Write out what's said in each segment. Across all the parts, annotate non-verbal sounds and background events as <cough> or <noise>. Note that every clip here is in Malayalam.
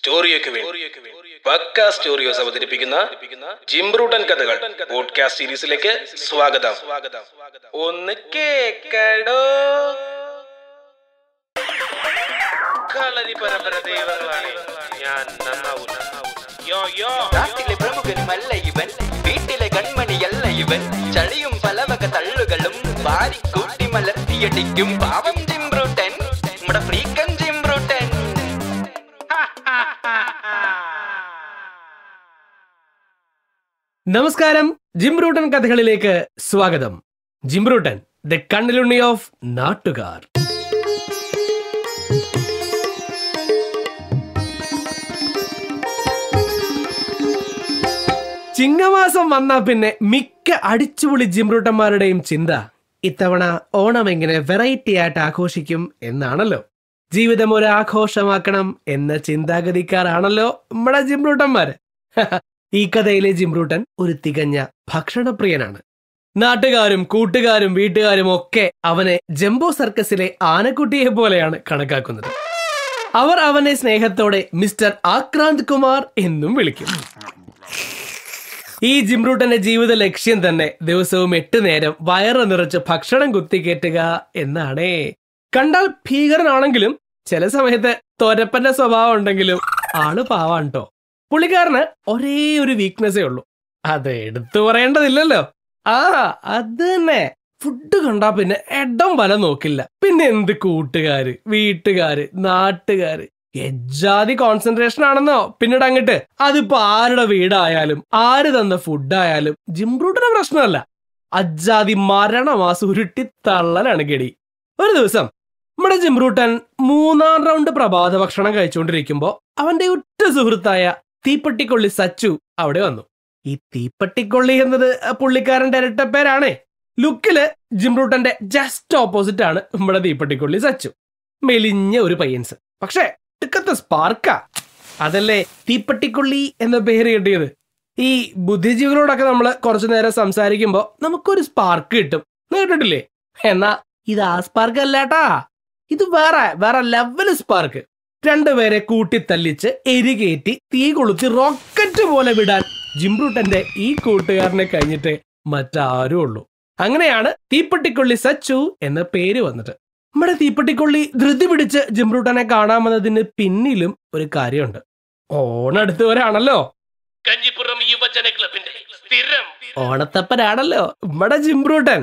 സ്റ്റോറിയൊക്കെ പക്കാ സ്റ്റോറിയോസ് അവതരിപ്പിക്കുന്ന ജിംബ്രൂട്ടൻ കഥകൾ പോഡ്കാസ്റ്റ് സീരീസിലേക്ക് സ്വാഗതം ഒന്ന് കേക്കടോ കളരി പരമ്പര ദൈവങ്ങളാണ് ഞാൻ നന്നാവൂല നാട്ടിലെ പ്രമുഖനുമല്ല ഇവൻ വീട്ടിലെ കൺമണിയല്ല ഇവൻ ചളിയും പലവക തള്ളുകളും വാരിക്കൂട്ടി മലർത്തിയടിക്കും പാവം നമസ്കാരം ജിംബ്രൂട്ടൻ കഥകളിലേക്ക് സ്വാഗതം ജിംബ്രൂട്ടൻ ദ കണ്ണിലുണ്ണി ഓഫ് നാട്ടുകാർ ചിങ്ങമാസം വന്നാ പിന്നെ മിക്ക അടിച്ചുപൊളി ജിംബ്രൂട്ടന്മാരുടെയും ചിന്ത ഇത്തവണ ഓണം എങ്ങനെ വെറൈറ്റി ആയിട്ട് ആഘോഷിക്കും എന്നാണല്ലോ ജീവിതം ഒരു ആഘോഷമാക്കണം എന്ന ചിന്താഗതിക്കാരാണല്ലോ നമ്മുടെ ജിംബ്രൂട്ടന്മാര് <laughs> ഈ കഥയിലെ ജിംറൂട്ടൻ ഒരു തികഞ്ഞ ഭക്ഷണപ്രിയനാണ് നാട്ടുകാരും കൂട്ടുകാരും വീട്ടുകാരും ഒക്കെ അവനെ ജംബോ സർക്കസിലെ ആനക്കുട്ടിയെ പോലെയാണ് കണക്കാക്കുന്നത് അവർ അവനെ സ്നേഹത്തോടെ മിസ്റ്റർ ആക്രാന്ത് കുമാർ എന്നും വിളിക്കും ഈ ജിംറൂട്ടന്റെ ജീവിത ലക്ഷ്യം തന്നെ ദിവസവും എട്ട് നേരം വയറ് നിറച്ച് ഭക്ഷണം കുത്തിക്കേറ്റുക എന്നാണേ കണ്ടാൽ ഭീകരനാണെങ്കിലും ചില സമയത്ത് തോരപ്പന്റെ സ്വഭാവം ഉണ്ടെങ്കിലും ആള് പാവാണ് പുള്ളിക്കാരന് ഒരേ ഒരു വീക്ക്നെസ്സേ ഉള്ളൂ അത് എടുത്തു പറയേണ്ടതില്ലല്ലോ ആ അത് തന്നെ ഫുഡ് കണ്ടാ പിന്നെ ഇടം വല നോക്കില്ല പിന്നെ എന്ത് കൂട്ടുകാര് വീട്ടുകാര് നാട്ടുകാര് എജാതി കോൺസെൻട്രേഷൻ ആണെന്നോ പിന്നീട് അങ്ങട്ട് അതിപ്പോ ആരുടെ വീടായാലും ആര് തന്ന ഫുഡായാലും ജിംറൂട്ടിന് പ്രശ്നമല്ല അജാതി മരണമാസം ഉരുട്ടി തള്ളലാണ് കെടി ഒരു ദിവസം നമ്മുടെ ജിംറൂട്ടൻ മൂന്നാം റൗണ്ട് പ്രഭാത ഭക്ഷണം കഴിച്ചുകൊണ്ടിരിക്കുമ്പോൾ അവന്റെ ഉറ്റ സുഹൃത്തായ തീപ്പെട്ടിക്കൊള്ളി സച്ചു അവിടെ വന്നു ഈ തീപ്പെട്ടിക്കൊള്ളി എന്നത് പുള്ളിക്കാരന്റെ പേരാണേ ലുക്കില് ജിംറൂട്ടന്റെ ജസ്റ്റ് ഓപ്പോസിറ്റ് ആണ് നമ്മുടെ തീപ്പെട്ടിക്കൊള്ളി സച്ചു മെലിഞ്ഞ ഒരു പയ്യൻസ് പക്ഷേ ടിക്കത്ത് സ്പാർക്കാ അതല്ലേ തീപ്പെട്ടിക്കൊള്ളി എന്ന പേര് കിട്ടിയത് ഈ ബുദ്ധിജീവികളോടൊക്കെ നമ്മൾ കുറച്ചു നേരം സംസാരിക്കുമ്പോൾ നമുക്കൊരു സ്പാർക്ക് കിട്ടും കേട്ടിട്ടില്ലേ എന്നാ ഇത് ആ സ്പാർക്ക് അല്ലാട്ടാ ഇത് വേറെ വേറെ ലെവൽ സ്പാർക്ക് രണ്ടുപേരെ കൂട്ടിത്തല്ലിച്ച് എരികേറ്റി തീ കൊളുത്തി റോക്കറ്റ് പോലെ വിടാൻ ജിംബ്രൂട്ടന്റെ ഈ കൂട്ടുകാരനെ കഴിഞ്ഞിട്ട് മറ്റാരും ഉള്ളൂ അങ്ങനെയാണ് തീപ്പെട്ടിക്കൊള്ളി സച്ചു എന്ന പേര് വന്നത് നമ്മുടെ തീപ്പെട്ടിക്കൊള്ളി ധൃതി പിടിച്ച് ജിംബ്രൂട്ടനെ കാണാമെന്നതിന് പിന്നിലും ഒരു കാര്യമുണ്ട് ഓണടുത്തവരാണല്ലോ കഞ്ഞിപ്പുറം യുവജന ഓണത്തപ്പനാണല്ലോ നമ്മുടെ ജിംബ്രൂട്ടൻ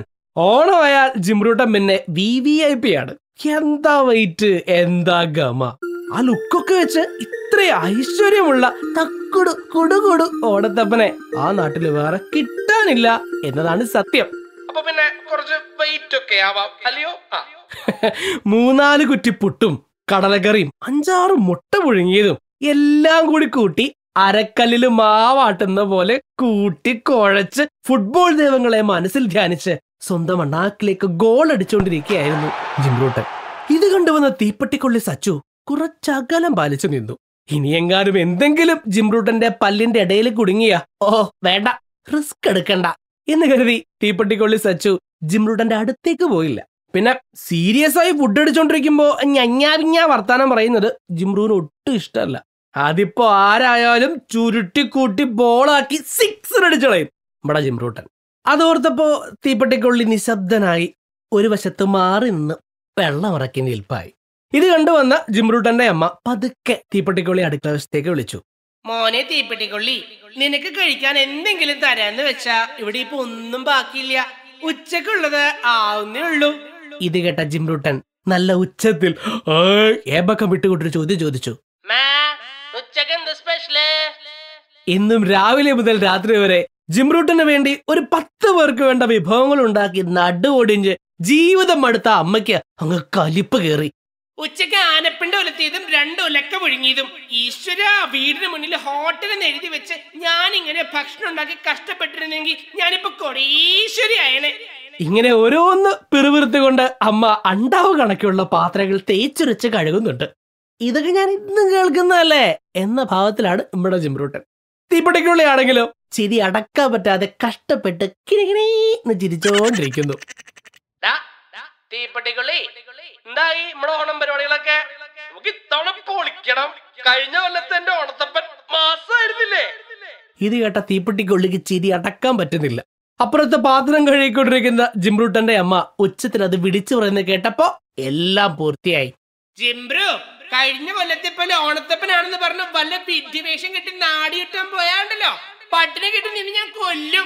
ഓണമായാൽ ജിംബ്രൂട്ടൻ പിന്നെ വി വി ഐ പി ആണ് എന്താ വെയിറ്റ് എന്താ ഗമ ആ ലുക്കൊക്കെ വെച്ച് ഇത്ര ഐശ്വര്യമുള്ള തക്കുടു കൊടു ഓടത്തപ്പനെ ആ നാട്ടില് വേറെ കിട്ടാനില്ല എന്നതാണ് സത്യം അപ്പൊ പിന്നെ കുറച്ച് വെയിറ്റ് ഒക്കെ ആവാം അല്ലയോ <laughs> മൂന്നാല് കുറ്റി പുട്ടും കടലക്കറിയും അഞ്ചാറ് മുട്ട പുഴുങ്ങിയതും എല്ലാം കൂടി കൂട്ടി അരക്കല്ലില് മാവാട്ടുന്ന പോലെ കൂട്ടി കുഴച്ച് ഫുട്ബോൾ ദൈവങ്ങളെ മനസ്സിൽ ധ്യാനിച്ച് സ്വന്തം അണ്ണാക്കിലേക്ക് ഗോൾ അടിച്ചുകൊണ്ടിരിക്കുകയായിരുന്നു ജിംബ്രൂട്ടൻ ഇത് കണ്ടുവന്ന തീപ്പട്ടിക്കൊള്ളി സച്ചു കുറച്ചകലം പാലിച്ചു നിന്നു ഇനിയെങ്ങാനും എന്തെങ്കിലും ജിംറൂട്ടന്റെ പല്ലിന്റെ ഇടയിൽ കുടുങ്ങിയ ഓ വേണ്ട റിസ്ക് എടുക്കണ്ട എന്ന് കരുതി തീപ്പെട്ടിക്കൊള്ളി സച്ചു ജിംറൂട്ടന്റെ അടുത്തേക്ക് പോയില്ല പിന്നെ സീരിയസ് ആയി ഫുഡ് അടിച്ചോണ്ടിരിക്കുമ്പോ ഞഞ്ഞാവിഞ്ഞ വർത്താനം പറയുന്നത് ജിംറൂന് ഒട്ടും ഇഷ്ടമല്ല അതിപ്പോ ആരായാലും ചുരുട്ടിക്കൂട്ടി ബോളാക്കി സിക്സ് അടിച്ചളയും ഇവിടെ ജിംറൂട്ടൻ അതോർത്തപ്പോ തീപ്പെട്ടിക്കൊള്ളി നിശബ്ദനായി ഒരു വശത്ത് മാറി നിന്ന് വെള്ളമിറക്കി നിൽപ്പായി ഇത് കണ്ടുവന്ന ജിംറൂട്ടന്റെ അമ്മ പതുക്കെ തീപ്പെട്ടിക്കൊള്ളി അടുക്കള വശത്തേക്ക് വിളിച്ചു മോനെ തീപ്പെട്ടിക്കൊള്ളി നിനക്ക് കഴിക്കാൻ എന്തെങ്കിലും തരാന്ന് വെച്ചാ ഇവിടെ ഇപ്പൊ ഒന്നും ബാക്കിയില്ല ഉച്ചക്കുള്ളത് ആവുന്നേ ഉള്ളൂ ഇത് കേട്ട ജിംറൂട്ടൻ നല്ല ഉച്ചത്തിൽ ഏബക്കം വിട്ടുകൊണ്ടൊരു ചോദ്യം ചോദിച്ചു ഉച്ചക്ക് സ്പെഷ്യല് ഇന്നും രാവിലെ മുതൽ രാത്രി വരെ ജിംറൂട്ടന് വേണ്ടി ഒരു പത്ത് പേർക്ക് വേണ്ട വിഭവങ്ങൾ ഉണ്ടാക്കി നടുവൊടിഞ്ഞ് ജീവിതം അടുത്ത അമ്മയ്ക്ക് അങ്ങ് കലിപ്പ് കയറി ഉച്ചക്ക് ആനപ്പിണ്ട ഉലത്തിയതും രണ്ട് ഉലക്ക പുഴുങ്ങിയതും ഈശ്വര വീടിന് മുന്നിൽ ഹോട്ടലിൽ എഴുതി വെച്ച് ഞാൻ ഇങ്ങനെ ഭക്ഷണം ഉണ്ടാക്കി കഷ്ടപ്പെട്ടിരുന്നെങ്കിൽ ഞാനിപ്പോ കൊടീശ്വരി അയനെ ഇങ്ങനെ ഓരോന്ന് കൊണ്ട് അമ്മ അണ്ടാവ് കണക്കിയുള്ള പാത്രങ്ങൾ തേച്ചുരച്ച് കഴുകുന്നുണ്ട് ഇതൊക്കെ ഞാൻ ഇന്നും കേൾക്കുന്നതല്ലേ എന്ന ഭാവത്തിലാണ് നമ്മുടെ ജിംറൂട്ടൻ തീപ്പിടിക്കുള്ളിയാണെങ്കിലോ ചിരി അടക്കാൻ പറ്റാതെ കഷ്ടപ്പെട്ട് കിരികിരീന്ന് ചിരിച്ചോണ്ടിരിക്കുന്നു തീപ്പെട്ടികളി എന്തായി നമ്മുടെ ഓണം പരിപാടികളൊക്കെ നമുക്ക് ഇത്തവണ പൊളിക്കണം കഴിഞ്ഞ കൊല്ലത്തെ എന്റെ ഓണത്തപ്പൻ മാസമായിരുന്നില്ലേ ഇത് കേട്ട തീപ്പെട്ടിക്കുള്ളിക്ക് ചിരി അടക്കാൻ പറ്റുന്നില്ല അപ്പുറത്തെ പാത്രം കഴുകിക്കൊണ്ടിരിക്കുന്ന ജിംബ്രൂട്ടന്റെ അമ്മ ഉച്ചത്തിൽ അത് വിടിച്ചു പറയുന്നത് കേട്ടപ്പോ എല്ലാം പൂർത്തിയായി ജിംബ്രു കഴിഞ്ഞ കൊല്ലത്തെ പോലെ ഓണത്തപ്പനാണെന്ന് പറഞ്ഞ് വല്ല വിദ്യവേഷം കിട്ടി നാടിയിട്ടാൻ പോയാണ്ടല്ലോ പട്ടിനെ കിട്ടി നിന്നെ ഞാൻ കൊല്ലും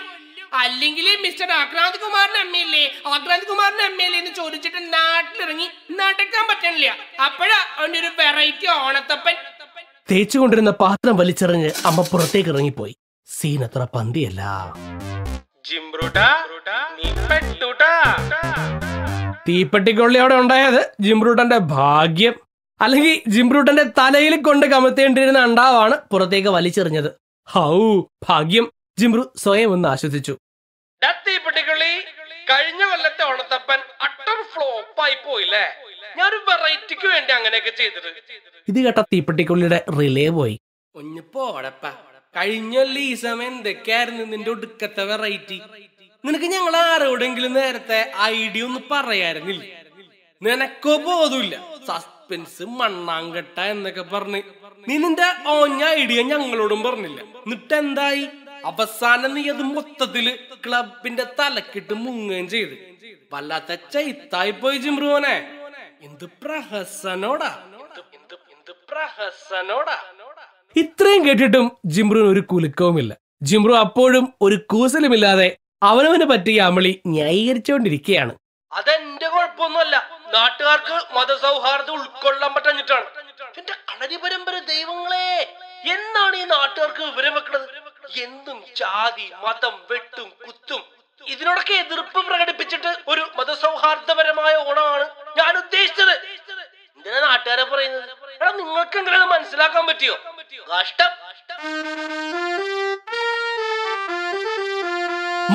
അല്ലെങ്കിൽ മിസ്റ്റർ ആക്രാന്ത് കുമാറിന്റെ അമ്മയല്ലേ ആക്രാന്ത് കുമാറിന്റെ അമ്മയല്ലേ എന്ന് ചോദിച്ചിട്ട് നാട്ടിലിറങ്ങി നടക്കാൻ പറ്റണില്ല അപ്പോഴാ അവന്റെ ഒരു വെറൈറ്റി ഓണത്തപ്പൻ തേച്ചുകൊണ്ടിരുന്ന പാത്രം വലിച്ചെറിഞ്ഞ് അമ്മ പുറത്തേക്ക് ഇറങ്ങിപ്പോയി സീൻ അത്ര പന്തിയല്ല തീപ്പെട്ടിക്കൊള്ളി അവിടെ ഉണ്ടായത് ജിംബ്രൂട്ടന്റെ ഭാഗ്യം അല്ലെങ്കിൽ ജിംബ്രൂട്ടന്റെ തലയിൽ കൊണ്ട് കമത്തേണ്ടിയിരുന്ന അണ്ടാവാണ് പുറത്തേക്ക് വലിച്ചെറിഞ്ഞത് ഹൗ ഭാഗ്യം ജിംറു സ്വയം ഒന്ന് ആശ്വസിച്ചു കഴിഞ്ഞ കൊല്ലത്തെ ഓണത്തപ്പൻ അട്ടർ ഫ്ലോപ്പ് ആയി പോയില്ലേ ഞാനൊരു വെറൈറ്റിക്ക് വേണ്ടി അങ്ങനെയൊക്കെ ചെയ്തിട്ട് ഇത് കേട്ട തീപ്പെട്ടിക്കുള്ളിയുടെ റിലേ പോയി ഒന്നിപ്പോടപ്പ കഴിഞ്ഞ ഈ സമയം എന്തൊക്കെയായിരുന്നു നിന്റെ ഒടുക്കത്തെ വെറൈറ്റി നിനക്ക് ഞങ്ങൾ ആരോടെങ്കിലും നേരത്തെ ഐഡിയ ഒന്ന് പറയായിരുന്നില്ല നിനക്കോ ബോധമില്ല സസ്പെൻസ് മണ്ണാങ്കട്ട എന്നൊക്കെ പറഞ്ഞ് നീ നിന്റെ ഓഞ്ഞ ഐഡിയ ഞങ്ങളോടും പറഞ്ഞില്ല എന്നിട്ട് എന്തായി അവസാന നീ മൊത്തത്തില് ക്ലബിന്റെ തലക്കിട്ട് മുങ്ങുകയും ചെയ്ത് വല്ലാത്ത ചൈത്തായി പോയി ജിമ്രുവനെ എന്ത് പ്രഹസനോടാ പ്രഹസനോടാ ഇത്രയും കേട്ടിട്ടും ജിമ്രുവിന് ഒരു കുലുക്കവുമില്ല ജിമ്രു അപ്പോഴും ഒരു കൂസലുമില്ലാതെ അവനവന് പറ്റിയ അമളി ന്യായീകരിച്ചുകൊണ്ടിരിക്കുകയാണ് അതെന്റെ കുഴപ്പമൊന്നുമല്ല നാട്ടുകാർക്ക് മതസൗഹാർദ്ദം ഉൾക്കൊള്ളാൻ പറ്റഞ്ഞിട്ടാണ് എന്റെ കളരി പരമ്പര ദൈവങ്ങളെ എന്നാണ് ഈ നാട്ടുകാർക്ക് വിവരം വെക്കുന്നത് എന്തും ജാതി മതം വെട്ടും കുത്തും ഇതിനോടൊക്കെ എതിർപ്പ് പ്രകടിപ്പിച്ചിട്ട് ഒരു മതസൗഹാർദ്ദപരമായ ഓണമാണ് ഞാൻ ഉദ്ദേശിച്ചത് എന്തിനാ നാട്ടുകാരെ പറയുന്നത് എടാ നിങ്ങൾക്ക് എന്തിനാ മനസ്സിലാക്കാൻ പറ്റിയോ കഷ്ടം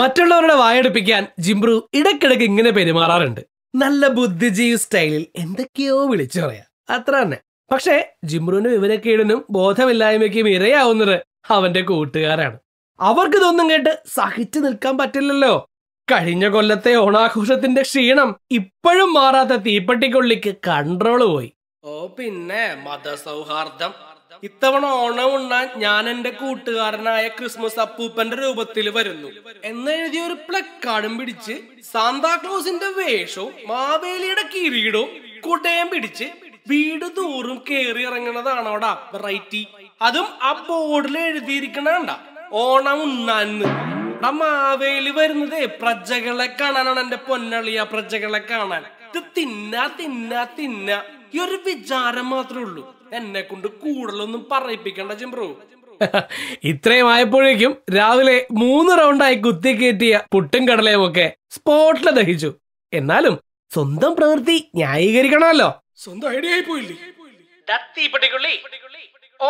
മറ്റുള്ളവരുടെ വായടുപ്പിക്കാൻ ജിംബ്രു ഇടയ്ക്കിടയ്ക്ക് ഇങ്ങനെ പെരുമാറാറുണ്ട് നല്ല ബുദ്ധിജീവി സ്റ്റൈലിൽ എന്തൊക്കെയോ വിളിച്ചു പറയാം അത്ര തന്നെ പക്ഷേ ജിംബ്രുവിന് വിവരക്കേടിനും ബോധമില്ലായ്മയ്ക്കും ഇരയാവുന്നത് അവന്റെ കൂട്ടുകാരാണ് ഇതൊന്നും കേട്ട് സഹിച്ചു നിൽക്കാൻ പറ്റില്ലല്ലോ കഴിഞ്ഞ കൊല്ലത്തെ ഓണാഘോഷത്തിന്റെ ക്ഷീണം ഇപ്പോഴും മാറാത്ത തീപ്പെട്ടിക്കൊള്ളിക്ക് കൺട്രോൾ പോയി ഓ പിന്നെ മതസൗഹാർദ്ദം ഇത്തവണ ഓണം ഉണ്ണാൻ ഞാൻ എന്റെ കൂട്ടുകാരനായ ക്രിസ്മസ് അപ്പൂപ്പന്റെ രൂപത്തിൽ വരുന്നു എന്നെഴുതിയ ഒരു പ്ലക്കാർഡും പിടിച്ച് സാന്താക്ലോസിന്റെ വേഷവും മാവേലിയുടെ കിരീടവും കുടയും പിടിച്ച് വീട് തോറും കേറി ഇറങ്ങണതാണ് വെറൈറ്റി അതും ആ ബോർഡിൽ എഴുതിയിരിക്കണണ്ട ഓണം ഉണ്ണാന്ന് ഇവിടെ മാവേലി വരുന്നത് പ്രജകളെ കാണാനാണ് എന്റെ പൊന്നളിയ പ്രജകളെ കാണാൻ ഇത് തിന്ന തിന്ന തിന്ന ഈ ഒരു വിചാരം മാത്രമേ ഉള്ളൂ എന്നെ കൊണ്ട് കൂടുതലൊന്നും പറയിപ്പിക്കണ്ട ചിമ്പ്രോ <laughs> ഇത്രയും ആയപ്പോഴേക്കും രാവിലെ മൂന്ന് റൗണ്ടായി കയറ്റിയ പുട്ടും കടലയും ഒക്കെ സ്പോട്ടിൽ ദഹിച്ചു എന്നാലും സ്വന്തം പ്രവൃത്തി ന്യായീകരിക്കണമല്ലോ സ്വന്തം ഐഡിയ ആയി പോയില്ലേ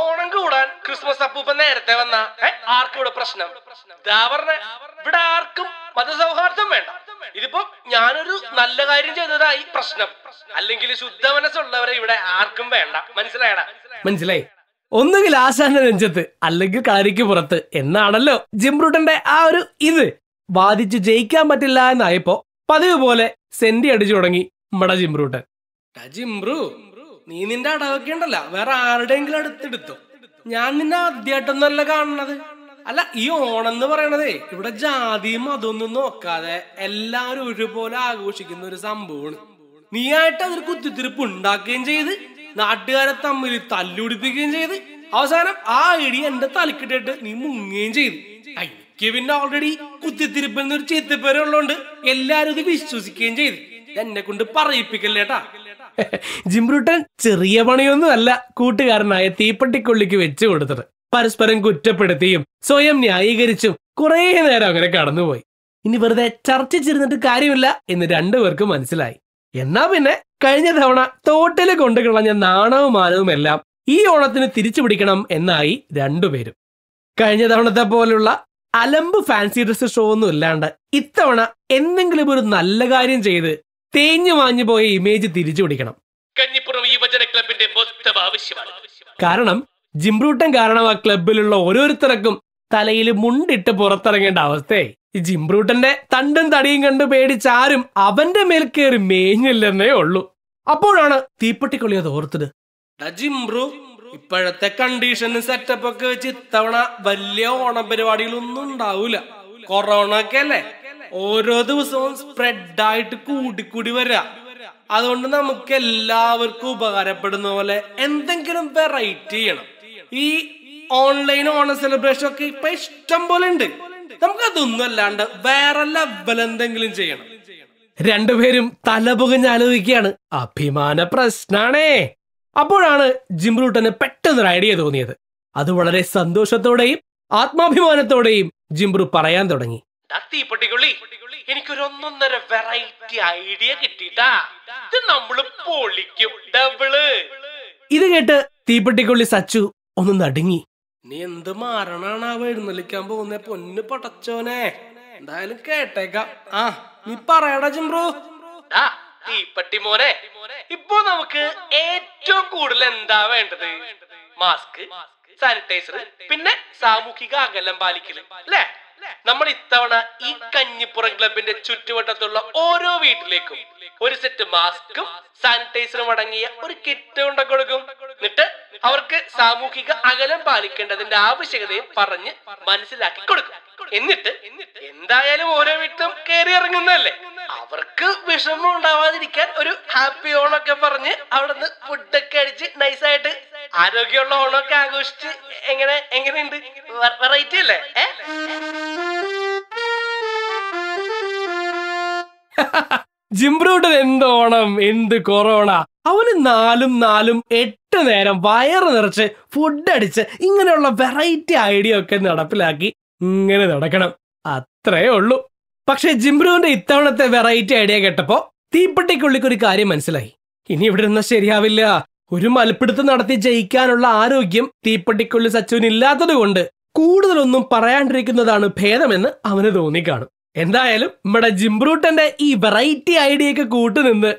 ഓണം കൂടാൻ ക്രിസ്മസ് അപ്പൂപ്പ നേരത്തെ വന്ന ആർക്കും ഇവിടെ പ്രശ്നം ഇവിടെ ആർക്കും മതസൗഹാർദ്ദം വേണ്ട ഇതിപ്പോ ഞാനൊരു നല്ല കാര്യം ചെയ്തതായി പ്രശ്നം അല്ലെങ്കിൽ ശുദ്ധ മനസ്സുള്ളവരെ ഇവിടെ ആർക്കും വേണ്ട മനസ്സിലായടാ മനസ്സിലായി ഒന്നുകിൽ ആശാന്റെ നെഞ്ചത്ത് അല്ലെങ്കിൽ കളരിക്ക് പുറത്ത് എന്നാണല്ലോ ജിംബ്രൂട്ടന്റെ ആ ഒരു ഇത് വാദിച്ചു ജയിക്കാൻ പറ്റില്ല എന്നായപ്പോ പതിവ് പോലെ സെന്റി അടിച്ചു തുടങ്ങി മട ജിംബ്രൂട്ടൻ ജിംബ്രൂ നീ നിന്റെ അടവൊക്കെ ഉണ്ടല്ല വേറെ ആരുടെയെങ്കിലും അടുത്തെടുത്തോ ഞാൻ നിന്നെ ആദ്യമായിട്ടൊന്നല്ല കാണണത് അല്ല ഈ ഓണം എന്ന് പറയണതേ ഇവിടെ ജാതിയും അതൊന്നും നോക്കാതെ എല്ലാവരും ഒരുപോലെ ആഘോഷിക്കുന്ന ഒരു സംഭവമാണ് ആയിട്ട് അതൊരു കുത്തിത്തിരിപ്പ് ഉണ്ടാക്കുകയും ചെയ്ത് നാട്ടുകാരെ തമ്മിൽ തല്ലുപിടിപ്പിക്കുകയും ചെയ്ത് അവസാനം ആ ഐഡി എന്റെ തലക്കിട്ടിട്ട് നീ മുങ്ങുകയും ചെയ്തു എനിക്ക് പിന്നെ ഓൾറെഡി കുത്തിത്തിരിപ്പ് എന്നൊരു ചീത്തപ്പേരുള്ളതുകൊണ്ട് എല്ലാരും ഇത് വിശ്വസിക്കുകയും ചെയ്തു എന്നെ കൊണ്ട് പറയിപ്പിക്കല്ലേട്ടാ ജിംബ്രൂട്ടൻ ചെറിയ പണിയൊന്നും അല്ല കൂട്ടുകാരനായ തീപ്പട്ടിക്കൊള്ളിക്ക് വെച്ചു കൊടുത്തത് പരസ്പരം കുറ്റപ്പെടുത്തിയും സ്വയം ന്യായീകരിച്ചും കുറേ നേരം അങ്ങനെ കടന്നുപോയി ഇനി വെറുതെ ചർച്ചിച്ചിരുന്നിട്ട് കാര്യമില്ല എന്ന് രണ്ടുപേർക്ക് മനസ്സിലായി എന്നാ പിന്നെ കഴിഞ്ഞ തവണ തോട്ടിൽ കൊണ്ടു കളഞ്ഞ നാണവും മാനവും എല്ലാം ഈ ഓണത്തിന് തിരിച്ചു പിടിക്കണം എന്നായി രണ്ടുപേരും കഴിഞ്ഞ തവണത്തെ പോലുള്ള അലമ്പ് ഫാൻസി ഡ്രസ് ഷോ ഒന്നും ഇല്ലാണ്ട് ഇത്തവണ എന്തെങ്കിലും ഒരു നല്ല കാര്യം ചെയ്ത് തേഞ്ഞു മാഞ്ഞു പോയ ഇമേജ് തിരിച്ചു പിടിക്കണം യുവജന ക്ലബിന്റെ ആവശ്യമാണ് കാരണം ജിംബ്രൂട്ടൻ കാരണം ആ ക്ലബിലുള്ള ഓരോരുത്തർക്കും തലയിൽ മുണ്ടിട്ട് പുറത്തിറങ്ങേണ്ട അവസ്ഥയായി ഈ ജിംബ്രൂട്ടന്റെ തണ്ടും തടിയും കണ്ട് പേടിച്ചാരും അവന്റെ മേൽ കയറി മേഞ്ഞില്ലെന്നേ ഉള്ളൂ അപ്പോഴാണ് തീപ്പെട്ടിക്കൊള്ളി അത് ഓർത്തത് ഇപ്പോഴത്തെ കണ്ടീഷൻ സെറ്റപ്പ് ഒക്കെ വെച്ച് ഇത്തവണ വലിയ ഓണം പരിപാടികളൊന്നും ഉണ്ടാവൂല കൊറോണ ഒക്കെ അല്ലേ ഓരോ ദിവസവും സ്പ്രെഡ് ആയിട്ട് കൂടിക്കൂടി വരാ അതുകൊണ്ട് നമുക്ക് എല്ലാവർക്കും ഉപകാരപ്പെടുന്ന പോലെ എന്തെങ്കിലും വെറൈറ്റി ചെയ്യണം ഈ ഓൺലൈൻ ഓണം സെലിബ്രേഷൻ ഒക്കെ ഇപ്പൊ ഇഷ്ടം പോലെ ഉണ്ട് അതൊന്നും അല്ലാണ്ട് വേറെ ലെവൽ എന്തെങ്കിലും ചെയ്യണം രണ്ടുപേരും തലപുകഞ്ഞ് ആലോചിക്കുകയാണ് അഭിമാന പ്രശ്നാണേ അപ്പോഴാണ് ജിംബ്രൂട്ടന് പെട്ടെന്നൊരു ഐഡിയ തോന്നിയത് അത് വളരെ സന്തോഷത്തോടെയും ആത്മാഭിമാനത്തോടെയും ജിംബ്രു പറയാൻ തുടങ്ങി തീപ്പെട്ടിക്കുള്ളി എനിക്കൊരു ഒന്നൊന്നര വെറൈറ്റി ഐഡിയ കിട്ടിട്ടാ ഇത് കേട്ട് തീപ്പെട്ടിക്കുള്ളി സച്ചു ഒന്ന് നടുങ്ങി നീ എന്ത് മാറണാണ് ആ എഴുന്നള്ളിക്കാൻ പോകുന്ന പൊന്ന് പടച്ചോനെ എന്തായാലും കേട്ടേക്കാം ആ നീ പറയടാ ചിമ്പ്രു തീപ്പെട്ടി മോനെ ഇപ്പൊ നമുക്ക് ഏറ്റവും കൂടുതൽ എന്താ വേണ്ടത് മാസ്ക് സാനിറ്റൈസർ പിന്നെ സാമൂഹിക അകലം പാലിക്കല് അല്ലേ നമ്മൾ ഇത്തവണ ഈ കഞ്ഞിപ്പുറം ക്ലബിന്റെ ചുറ്റുവട്ടത്തുള്ള ഓരോ വീട്ടിലേക്കും ഒരു സെറ്റ് മാസ്കും സാനിറ്റൈസറും അടങ്ങിയ ഒരു കിറ്റ് കൊണ്ടുകൊടുക്കും കൊടുക്കും എന്നിട്ട് അവർക്ക് സാമൂഹിക അകലം പാലിക്കേണ്ടതിന്റെ ആവശ്യകതയും പറഞ്ഞ് മനസ്സിലാക്കി കൊടുക്കും എന്നിട്ട് എന്തായാലും ഓരോ വീട്ടിലും കയറി ഇറങ്ങുന്നതല്ലേ അവർക്ക് വിഷമം ഉണ്ടാവാതിരിക്കാൻ ഒരു ഹാപ്പി ഓണൊക്കെ പറഞ്ഞ് അവിടുന്ന് ഫുഡൊക്കെ അടിച്ച് നൈസായിട്ട് ആരോഗ്യമുള്ള ഓണമൊക്കെ ആഘോഷിച്ച് എങ്ങനെ എങ്ങനെയുണ്ട് വെറൈറ്റി അല്ലേ ഏഹ് ജിംബ്രൂട്ടൻ എന്തോണം എന്ത് കൊറോണ അവന് നാലും നാലും എട്ട് നേരം വയറ് നിറച്ച് ഫുഡ് അടിച്ച് ഇങ്ങനെയുള്ള വെറൈറ്റി ഐഡിയ ഒക്കെ നടപ്പിലാക്കി ഇങ്ങനെ നടക്കണം അത്രേ ഉള്ളൂ പക്ഷെ ജിംബ്രുവിന്റെ ഇത്തവണത്തെ വെറൈറ്റി ഐഡിയ കേട്ടപ്പോ തീപ്പെട്ടിക്കുള്ളിക്ക് ഒരു കാര്യം മനസ്സിലായി ഇനി ഇവിടെ നിന്നാൽ ശരിയാവില്ല ഒരു മൽപ്പിടുത്തം നടത്തി ജയിക്കാനുള്ള ആരോഗ്യം തീപ്പെട്ടിക്കുള്ളി ഇല്ലാത്തത് കൊണ്ട് കൂടുതലൊന്നും പറയാണ്ടിരിക്കുന്നതാണ് ഭേദമെന്ന് അവന് തോന്നിക്കാണും എന്തായാലും നമ്മുടെ ജിംബ്രൂട്ടന്റെ ഈ വെറൈറ്റി ഐഡിയയൊക്കെ കൂട്ടുനിന്ന്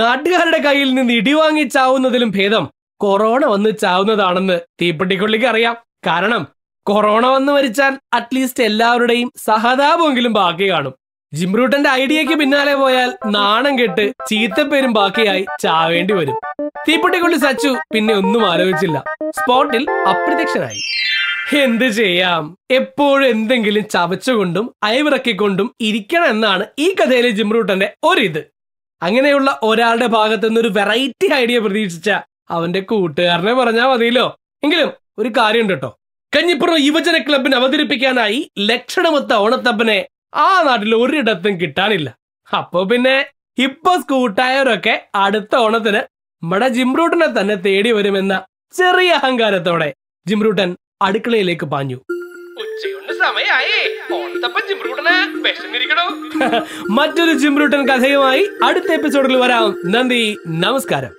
നാട്ടുകാരുടെ കയ്യിൽ നിന്ന് ഇടിവാങ്ങി ചാവുന്നതിലും ഭേദം കൊറോണ വന്ന് ചാവുന്നതാണെന്ന് തീപ്പെട്ടിക്കൊള്ളിക്ക് അറിയാം കാരണം കൊറോണ വന്ന് മരിച്ചാൽ അറ്റ്ലീസ്റ്റ് എല്ലാവരുടെയും സഹതാപമെങ്കിലും ബാക്കി കാണും ജിംബ്രൂട്ടന്റെ ഐഡിയക്ക് പിന്നാലെ പോയാൽ നാണം കെട്ട് ചീത്തപ്പേരും ബാക്കിയായി ചാവേണ്ടി വരും തീപ്പെട്ടിക്കൊള്ളി സച്ചു പിന്നെ ഒന്നും ആലോചിച്ചില്ല സ്പോട്ടിൽ അപ്രത്യക്ഷനായി എന്ത് ചെയ്യാം എപ്പോഴും എന്തെങ്കിലും ചവച്ചുകൊണ്ടും അയവിറക്കിക്കൊണ്ടും ഇരിക്കണം എന്നാണ് ഈ കഥയിലെ ജിംറൂട്ടന്റെ ഒരിത് അങ്ങനെയുള്ള ഒരാളുടെ ഭാഗത്തു നിന്ന് ഒരു വെറൈറ്റി ഐഡിയ പ്രതീക്ഷിച്ച അവന്റെ കൂട്ടുകാരനെ പറഞ്ഞാൽ മതിയല്ലോ എങ്കിലും ഒരു കാര്യമുണ്ട് കേട്ടോ കഞ്ഞിപ്പുറം യുവജന ക്ലബിന് അവതരിപ്പിക്കാനായി ലക്ഷണമൊത്ത ഓണത്തപ്പനെ ആ നാട്ടിൽ ഒരിടത്തും കിട്ടാനില്ല അപ്പോ പിന്നെ ഇപ്പൊ സ്കൂട്ടായവരൊക്കെ അടുത്ത ഓണത്തിന് നമ്മുടെ ജിംറൂട്ടനെ തന്നെ തേടി വരുമെന്ന ചെറിയ അഹങ്കാരത്തോടെ ജിംറൂട്ടൻ അടുക്കളയിലേക്ക് പാഞ്ഞു <laughs> മറ്റൊരു ചിമ്രൂട്ടൻ കഥയുമായി അടുത്ത എപ്പിസോഡിൽ വരാം നന്ദി നമസ്കാരം